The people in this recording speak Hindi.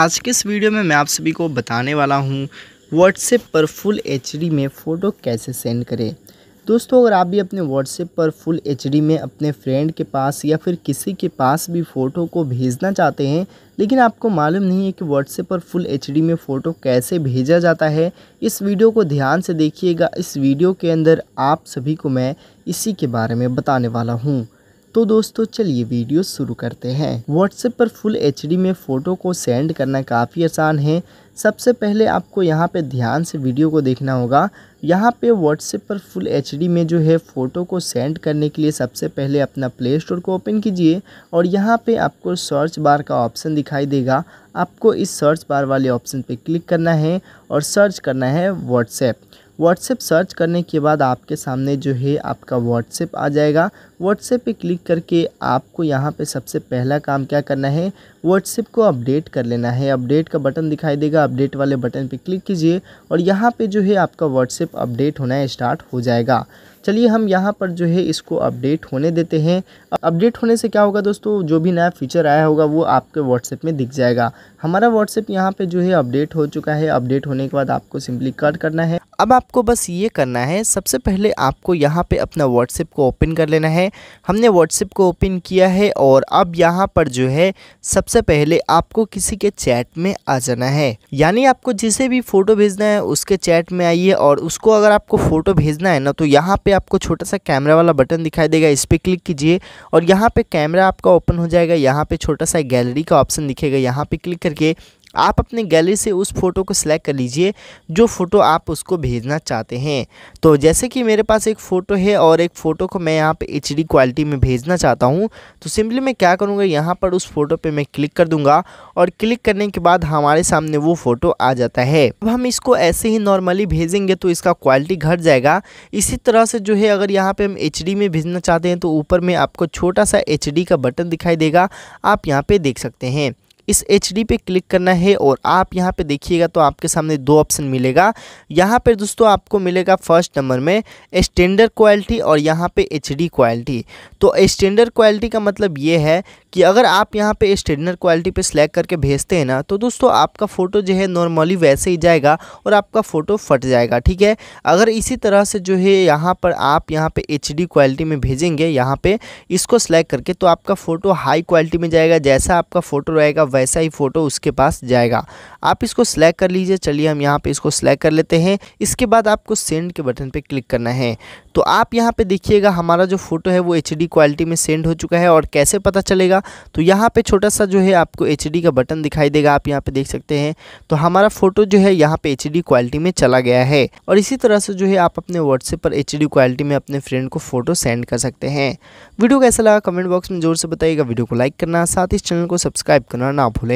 आज के इस वीडियो में मैं आप सभी को बताने वाला हूँ व्हाट्सएप पर फुल एच में फ़ोटो कैसे सेंड करें दोस्तों अगर आप भी अपने व्हाट्सएप पर फुल एच में अपने फ्रेंड के पास या फिर किसी के पास भी फ़ोटो को भेजना चाहते हैं लेकिन आपको मालूम नहीं है कि व्हाट्सएप पर फुल एच में फ़ोटो कैसे भेजा जाता है इस वीडियो को ध्यान से देखिएगा इस वीडियो के अंदर आप सभी को मैं इसी के बारे में बताने वाला हूँ तो दोस्तों चलिए वीडियो शुरू करते हैं व्हाट्सएप पर फुल एच में फ़ोटो को सेंड करना काफ़ी आसान है सबसे पहले आपको यहाँ पे ध्यान से वीडियो को देखना होगा यहाँ पे व्हाट्सएप पर फुल एच में जो है फ़ोटो को सेंड करने के लिए सबसे पहले अपना प्ले स्टोर को ओपन कीजिए और यहाँ पे आपको सर्च बार का ऑप्शन दिखाई देगा आपको इस सर्च बार वाले ऑप्शन पे क्लिक करना है और सर्च करना है व्हाट्सएप व्हाट्सएप सर्च करने के बाद आपके सामने जो है आपका व्हाट्सएप आ जाएगा व्हाट्सएप पे क्लिक करके आपको यहाँ पे सबसे पहला काम क्या करना है व्हाट्सएप को अपडेट कर लेना है अपडेट का बटन दिखाई देगा अपडेट वाले बटन पे क्लिक कीजिए और यहाँ पे जो है आपका व्हाट्सएप अपडेट होना स्टार्ट हो जाएगा चलिए हम यहाँ पर जो है इसको अपडेट होने देते हैं अपडेट होने से क्या होगा दोस्तों जो भी नया फीचर आया होगा वो आपके व्हाट्सएप में दिख जाएगा हमारा व्हाट्सएप यहाँ पर जो है अपडेट हो चुका है अपडेट होने के बाद आपको सिंपली कट करना है अब आपको बस ये करना है सबसे पहले आपको यहाँ पे अपना व्हाट्सएप को ओपन कर लेना है हमने व्हाट्सएप को ओपन किया है और अब यहाँ पर जो है सबसे पहले आपको किसी के चैट में आ जाना है यानी आपको जिसे भी फ़ोटो भेजना है उसके चैट में आइए और उसको अगर आपको फ़ोटो भेजना है ना तो यहाँ पर आपको छोटा सा कैमरा वाला बटन दिखाई देगा इस पर क्लिक कीजिए और यहाँ पर कैमरा आपका ओपन हो जाएगा यहाँ पर छोटा सा गैलरी का ऑप्शन दिखेगा यहाँ पर क्लिक करके आप अपने गैलरी से उस फ़ोटो को सिलेक्ट कर लीजिए जो फ़ोटो आप उसको भेजना चाहते हैं तो जैसे कि मेरे पास एक फ़ोटो है और एक फ़ोटो को मैं यहाँ पे एच क्वालिटी में भेजना चाहता हूँ तो सिंपली मैं क्या करूँगा यहाँ पर उस फ़ोटो पर मैं क्लिक कर दूँगा और क्लिक करने के बाद हमारे सामने वो फ़ोटो आ जाता है अब हम इसको ऐसे ही नॉर्मली भेजेंगे तो इसका क्वालिटी घट जाएगा इसी तरह से जो है अगर यहाँ पर हम एच में भेजना चाहते हैं तो ऊपर में आपको छोटा सा एच का बटन दिखाई देगा आप यहाँ पर देख सकते हैं इस एच पे क्लिक करना है और आप यहाँ पे देखिएगा तो आपके सामने दो ऑप्शन मिलेगा यहाँ पे दोस्तों आपको मिलेगा फर्स्ट नंबर में स्टैंडर्ड क्वालिटी और यहाँ पे एच क्वालिटी तो स्टैंडर्ड क्वालिटी का मतलब ये है कि अगर आप यहाँ पे स्टैंडर्ड क्वालिटी पे सिलेक्ट करके भेजते हैं ना तो दोस्तों आपका फ़ोटो जो है नॉर्मली वैसे ही जाएगा और आपका फ़ोटो फट जाएगा ठीक है अगर इसी तरह से जो है यहाँ पर आप यहाँ पे एच क्वालिटी में भेजेंगे यहाँ पे इसको सिलेक्ट करके तो आपका फ़ोटो हाई क्वालिटी में जाएगा जैसा आपका फ़ोटो रहेगा वैसा ही फ़ोटो उसके पास जाएगा आप इसको सिलेक्ट कर लीजिए चलिए हम यहाँ पर इसको सिलेक्ट कर लेते हैं इसके बाद आपको सेंड के बटन पर क्लिक करना है तो आप यहाँ पे देखिएगा हमारा जो फ़ोटो है वो एच क्वालिटी में सेंड हो चुका है और कैसे पता चलेगा तो यहाँ पे छोटा सा जो है आपको एच का बटन दिखाई देगा आप यहाँ पे देख सकते हैं तो हमारा फ़ोटो जो है यहाँ पे एच क्वालिटी में चला गया है और इसी तरह से जो है आप अपने व्हाट्सएप पर एच क्वालिटी में अपने फ्रेंड को फ़ोटो सेंड कर सकते हैं वीडियो कैसा लगा कमेंट बॉक्स में जोर से बताइएगा वीडियो को लाइक करना साथ ही इस चैनल को सब्सक्राइब करना ना भूलें